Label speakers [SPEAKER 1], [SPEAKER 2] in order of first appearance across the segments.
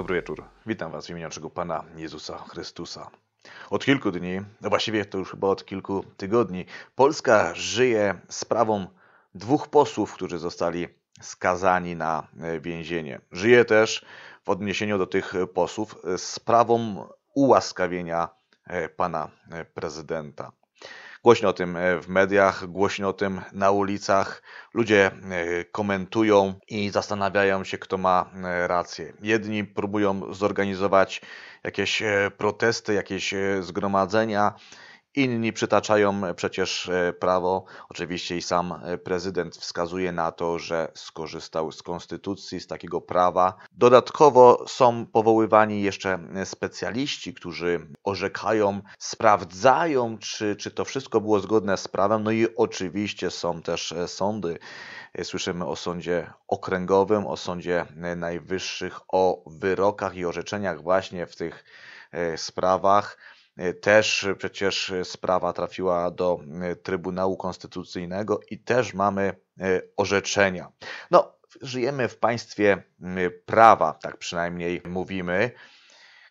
[SPEAKER 1] Dobry wieczór. Witam Was w imieniu naszego Pana Jezusa Chrystusa. Od kilku dni, no właściwie to już chyba od kilku tygodni, Polska żyje sprawą dwóch posłów, którzy zostali skazani na e, więzienie. Żyje też w odniesieniu do tych posłów sprawą ułaskawienia e, pana e, prezydenta. Głośno o tym e, w mediach, głośno o tym na ulicach. Ludzie e, komentują i zastanawiają się, kto ma e, rację. Jedni próbują zorganizować jakieś protesty, jakieś zgromadzenia, Inni przytaczają przecież e, prawo. Oczywiście i sam e, prezydent wskazuje na to, że skorzystał z konstytucji, z takiego prawa. Dodatkowo są powoływani jeszcze e, specjaliści, którzy orzekają, sprawdzają, czy, czy to wszystko było zgodne z prawem. No i oczywiście są też sądy. Słyszymy o sądzie okręgowym, o sądzie najwyższych, o wyrokach i orzeczeniach właśnie w tych sprawach. Też przecież sprawa trafiła do e, Trybunału Konstytucyjnego i też mamy e, orzeczenia. No, żyjemy w państwie prawa, tak przynajmniej mówimy.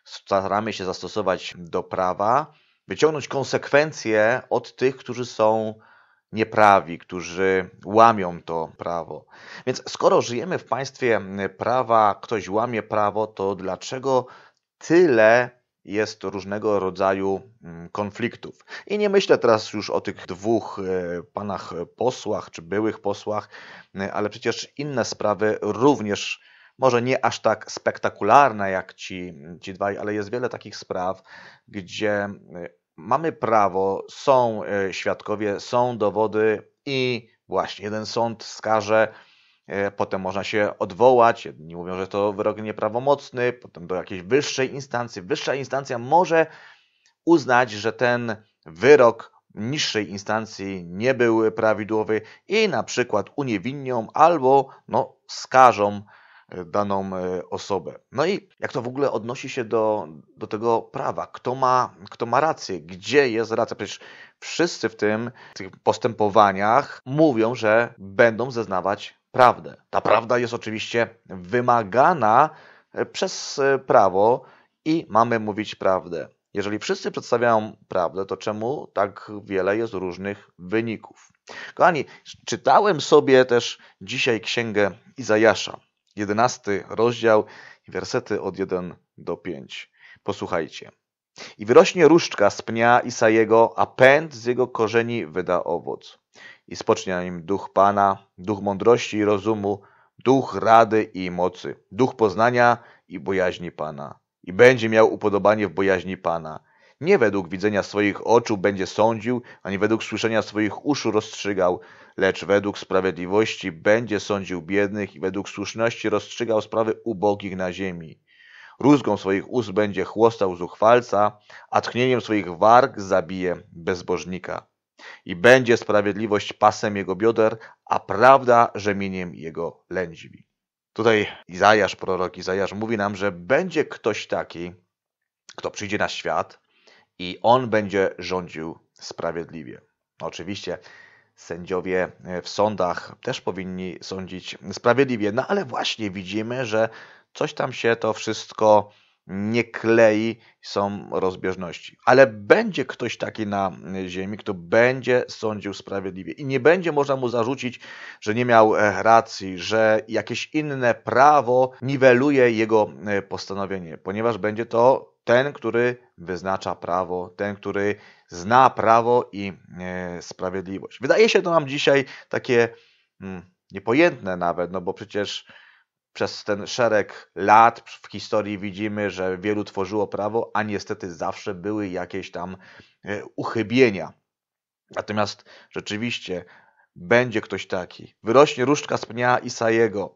[SPEAKER 1] Staramy się zastosować do prawa, wyciągnąć konsekwencje od tych, którzy są nieprawi, którzy łamią to prawo. Więc skoro żyjemy w państwie prawa, ktoś łamie prawo, to dlaczego tyle jest różnego rodzaju mm, konfliktów. I nie myślę teraz już o tych dwóch e, panach posłach czy byłych posłach, e, ale przecież inne sprawy również, może nie aż tak spektakularne jak ci, ci dwaj, ale jest wiele takich spraw, gdzie e, mamy prawo, są świadkowie, są dowody i właśnie jeden sąd skaże, E, potem można się odwołać, jedni mówią, że to wyrok nieprawomocny, potem do jakiejś wyższej instancji. Wyższa instancja może uznać, że ten wyrok niższej instancji nie był prawidłowy i na przykład uniewinnią albo no, skażą e, daną e, osobę. No i jak to w ogóle odnosi się do, do tego prawa? Kto ma, kto ma rację? Gdzie jest racja? Przecież wszyscy w tym w tych postępowaniach mówią, że będą zeznawać prawdę. Ta prawda jest oczywiście wymagana e, przez e, prawo i mamy mówić prawdę. Jeżeli wszyscy przedstawiają prawdę, to czemu tak wiele jest różnych wyników? Kochani, czytałem sobie też dzisiaj księgę Izajasza, 11 rozdział, wersety od 1 do 5. Posłuchajcie. I wyrośnie różdżka z pnia Isajego, a pęd z jego korzeni wyda owoc i spocznie na nim duch Pana, duch mądrości i rozumu, duch rady i mocy, duch poznania i bojaźni Pana. I będzie miał upodobanie w bojaźni Pana. Nie według widzenia swoich oczu będzie sądził, ani według słyszenia swoich uszu rozstrzygał, lecz według sprawiedliwości będzie sądził biednych i według słuszności rozstrzygał sprawy ubogich na ziemi. Rózgą swoich ust będzie chłostał zuchwalca, a tchnieniem swoich warg zabije bezbożnika i będzie sprawiedliwość pasem jego bioder, a prawda rzemieniem jego lędźwi. Tutaj Izajasz, prorok Izajasz mówi nam, że będzie ktoś taki, kto przyjdzie na świat i on będzie rządził sprawiedliwie. Oczywiście sędziowie w sądach też powinni sądzić sprawiedliwie, no ale właśnie widzimy, że coś tam się to wszystko nie klei, są rozbieżności. Ale będzie ktoś taki na y, ziemi, kto będzie sądził sprawiedliwie i nie będzie można mu zarzucić, że nie miał e, racji, że jakieś inne prawo niweluje jego e, postanowienie, ponieważ będzie to ten, który wyznacza prawo, ten, który zna prawo i e, sprawiedliwość. Wydaje się to nam dzisiaj takie mm, niepojętne nawet, no bo przecież przez ten szereg lat w historii widzimy, że wielu tworzyło prawo, a niestety zawsze były jakieś tam e, uchybienia. Natomiast rzeczywiście będzie ktoś taki. Wyrośnie różdżka z pnia Isajego.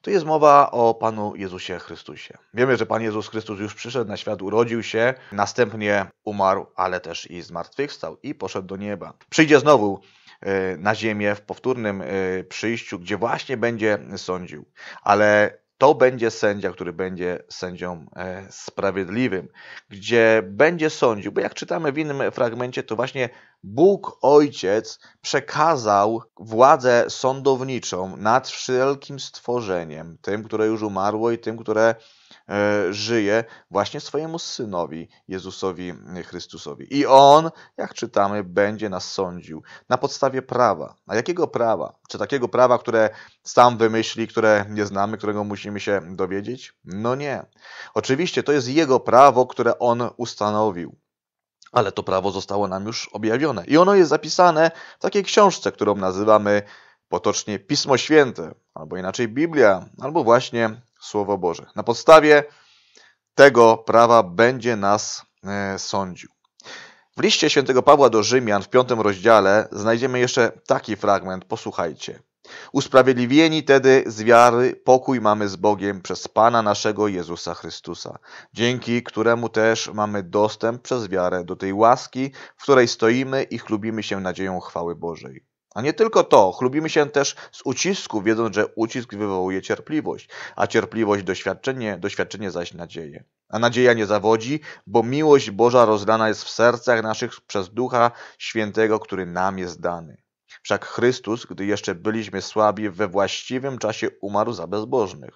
[SPEAKER 1] Tu jest mowa o Panu Jezusie Chrystusie. Wiemy, że Pan Jezus Chrystus już przyszedł na świat, urodził się, następnie umarł, ale też i zmartwychwstał i poszedł do nieba. Przyjdzie znowu Y, na ziemię w powtórnym y, przyjściu, gdzie właśnie będzie sądził. Ale to będzie sędzia, który będzie sędzią e, sprawiedliwym, gdzie będzie sądził, bo jak czytamy w innym fragmencie, to właśnie Bóg Ojciec przekazał władzę sądowniczą nad wszelkim stworzeniem, tym, które już umarło i tym, które e, żyje właśnie swojemu synowi Jezusowi e, Chrystusowi. I on, jak czytamy, będzie nas sądził na podstawie prawa. A jakiego prawa? Czy takiego prawa, które sam wymyśli, które nie znamy, którego musimy się dowiedzieć? No nie. Oczywiście to jest jego prawo, które on ustanowił. Ale to prawo zostało nam już objawione i ono jest zapisane w takiej książce, którą nazywamy potocznie Pismo Święte, albo inaczej Biblia, albo właśnie Słowo Boże. Na podstawie tego prawa będzie nas e, sądził. W liście świętego Pawła do Rzymian w piątym rozdziale znajdziemy jeszcze taki fragment, posłuchajcie. Usprawiedliwieni tedy z wiary pokój mamy z Bogiem przez Pana naszego Jezusa Chrystusa, dzięki któremu też mamy dostęp przez wiarę do tej łaski, w której stoimy i chlubimy się nadzieją chwały Bożej. A nie tylko to, chlubimy się też z ucisku, wiedząc, że ucisk wywołuje cierpliwość, a cierpliwość doświadczenie, doświadczenie zaś nadzieję. A nadzieja nie zawodzi, bo miłość Boża rozdana jest w sercach naszych przez Ducha Świętego, który nam jest dany. Wszak Chrystus, gdy jeszcze byliśmy słabi, we właściwym czasie umarł za bezbożnych.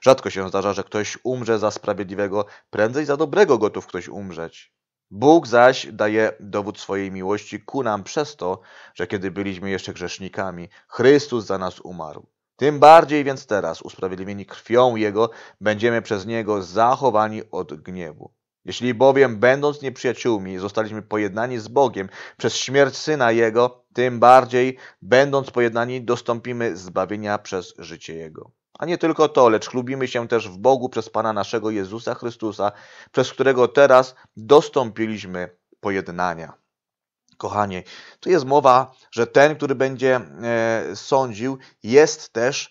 [SPEAKER 1] Rzadko się zdarza, że ktoś umrze za sprawiedliwego, prędzej za dobrego gotów ktoś umrzeć. Bóg zaś daje dowód swojej miłości ku nam przez to, że kiedy byliśmy jeszcze grzesznikami, Chrystus za nas umarł. Tym bardziej więc teraz, usprawiedliwieni krwią Jego, będziemy przez Niego zachowani od gniewu. Jeśli bowiem, będąc nieprzyjaciółmi, zostaliśmy pojednani z Bogiem przez śmierć Syna Jego, tym bardziej, będąc pojednani, dostąpimy zbawienia przez życie Jego. A nie tylko to, lecz chlubimy się też w Bogu przez Pana naszego Jezusa Chrystusa, przez którego teraz dostąpiliśmy pojednania. Kochanie, tu jest mowa, że ten, który będzie e, sądził, jest też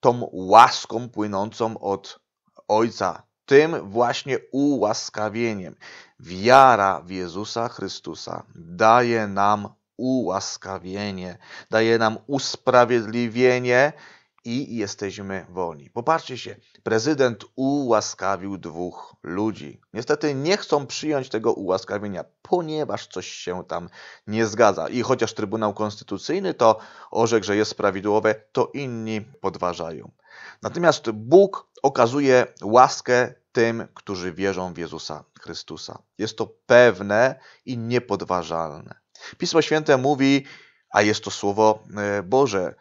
[SPEAKER 1] tą łaską płynącą od Ojca, tym właśnie ułaskawieniem. Wiara w Jezusa Chrystusa daje nam ułaskawienie, daje nam usprawiedliwienie i jesteśmy wolni. Popatrzcie się, prezydent ułaskawił dwóch ludzi. Niestety nie chcą przyjąć tego ułaskawienia, ponieważ coś się tam nie zgadza. I chociaż Trybunał Konstytucyjny to orzekł, że jest prawidłowe, to inni podważają. Natomiast Bóg okazuje łaskę tym, którzy wierzą w Jezusa Chrystusa. Jest to pewne i niepodważalne. Pismo Święte mówi, a jest to słowo e, Boże,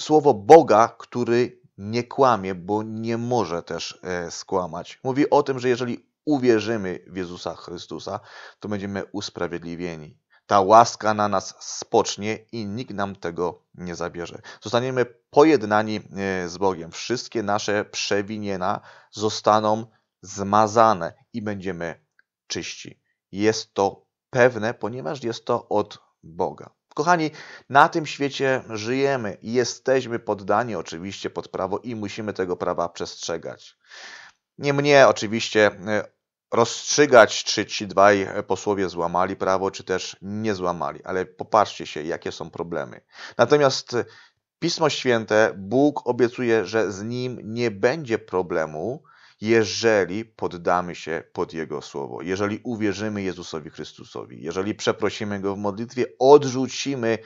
[SPEAKER 1] słowo Boga, który nie kłamie, bo nie może też e, skłamać. Mówi o tym, że jeżeli uwierzymy w Jezusa Chrystusa, to będziemy usprawiedliwieni. Ta łaska na nas spocznie i nikt nam tego nie zabierze. Zostaniemy pojednani e, z Bogiem. Wszystkie nasze przewinienia zostaną zmazane i będziemy czyści. Jest to pewne, ponieważ jest to od Boga. Kochani, na tym świecie żyjemy i jesteśmy poddani oczywiście pod prawo i musimy tego prawa przestrzegać. Nie mnie oczywiście e, rozstrzygać, czy ci dwaj e, posłowie złamali prawo, czy też nie złamali, ale popatrzcie się, jakie są problemy. Natomiast e, Pismo Święte, Bóg obiecuje, że z nim nie będzie problemu, jeżeli poddamy się pod Jego słowo, jeżeli uwierzymy Jezusowi Chrystusowi, jeżeli przeprosimy Go w modlitwie, odrzucimy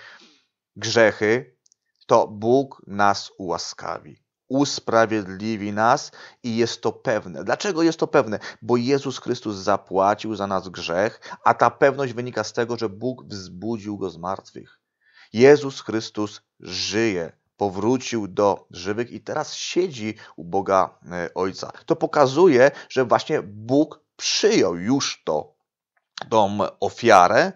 [SPEAKER 1] grzechy, to Bóg nas ułaskawi usprawiedliwi nas i jest to pewne. Dlaczego jest to pewne? Bo Jezus Chrystus zapłacił za nas grzech, a ta pewność wynika z tego, że Bóg wzbudził go z martwych. Jezus Chrystus żyje powrócił do żywych i teraz siedzi u Boga e, Ojca. To pokazuje, że właśnie Bóg przyjął już to, tą ofiarę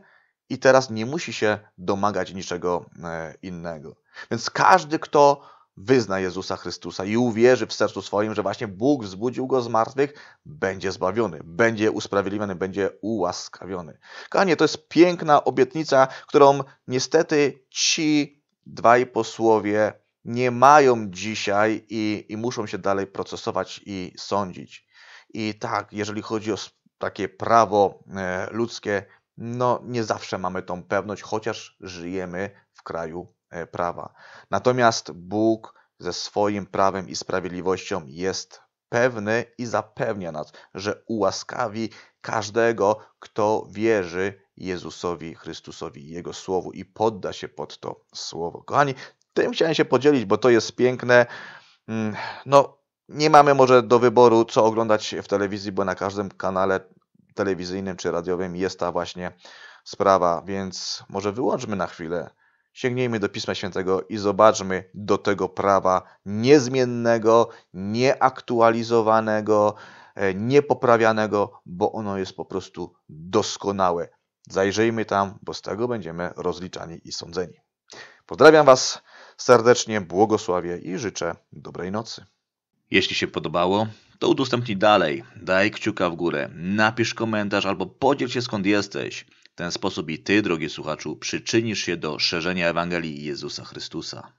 [SPEAKER 1] i teraz nie musi się domagać niczego e, innego. Więc każdy, kto wyzna Jezusa Chrystusa i uwierzy w sercu swoim, że właśnie Bóg wzbudził go z martwych, będzie zbawiony, będzie usprawiedliwiony, będzie ułaskawiony. Kochanie, to jest piękna obietnica, którą niestety ci dwaj posłowie nie mają dzisiaj i, i muszą się dalej procesować i sądzić. I tak, jeżeli chodzi o takie prawo e, ludzkie, no nie zawsze mamy tą pewność, chociaż żyjemy w kraju e, prawa. Natomiast Bóg ze swoim prawem i sprawiedliwością jest pewny i zapewnia nas, że ułaskawi każdego, kto wierzy Jezusowi Chrystusowi, Jego Słowu i podda się pod to Słowo. Kochani, tym chciałem się podzielić, bo to jest piękne. Mm, no, nie mamy może do wyboru, co oglądać w telewizji, bo na każdym kanale telewizyjnym czy radiowym jest ta właśnie sprawa, więc może wyłączmy na chwilę Sięgnijmy do Pisma Świętego i zobaczmy do tego prawa niezmiennego, nieaktualizowanego, e, niepoprawianego, bo ono jest po prostu doskonałe. Zajrzyjmy tam, bo z tego będziemy rozliczani i sądzeni. Pozdrawiam Was serdecznie, błogosławię i życzę dobrej nocy. Jeśli się podobało, to udostępnij dalej, daj kciuka w górę, napisz komentarz albo podziel się skąd jesteś ten sposób i Ty, drogi słuchaczu, przyczynisz się do szerzenia Ewangelii Jezusa Chrystusa.